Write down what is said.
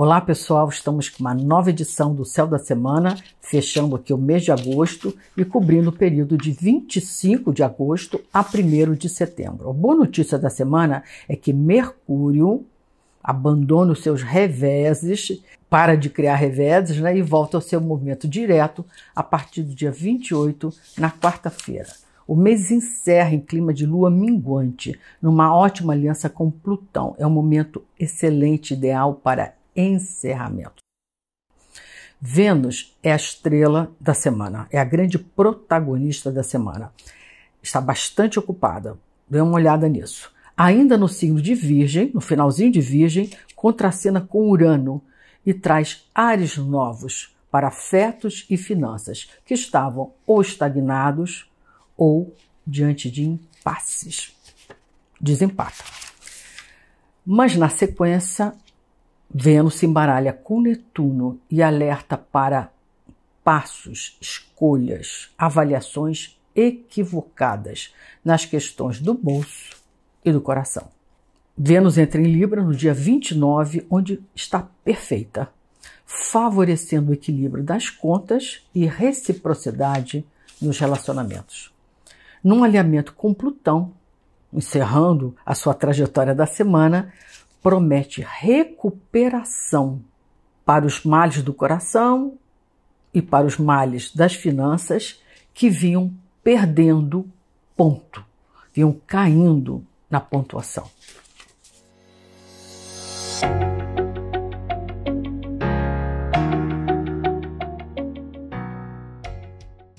Olá pessoal, estamos com uma nova edição do Céu da Semana, fechando aqui o mês de agosto e cobrindo o período de 25 de agosto a 1 de setembro. A boa notícia da semana é que Mercúrio abandona os seus reveses, para de criar reveses né, e volta ao seu movimento direto a partir do dia 28, na quarta-feira. O mês encerra em clima de lua minguante, numa ótima aliança com Plutão. É um momento excelente, ideal para encerramento. Vênus é a estrela da semana, é a grande protagonista da semana. Está bastante ocupada, dê uma olhada nisso. Ainda no signo de Virgem, no finalzinho de Virgem, contracena com Urano e traz ares novos para afetos e finanças que estavam ou estagnados ou diante de impasses. Desempata. Mas na sequência, Vênus se embaralha com Netuno e alerta para passos, escolhas, avaliações equivocadas nas questões do bolso e do coração. Vênus entra em Libra no dia 29, onde está perfeita, favorecendo o equilíbrio das contas e reciprocidade nos relacionamentos. Num alinhamento com Plutão, encerrando a sua trajetória da semana, promete recuperação para os males do coração e para os males das finanças que vinham perdendo ponto, vinham caindo na pontuação.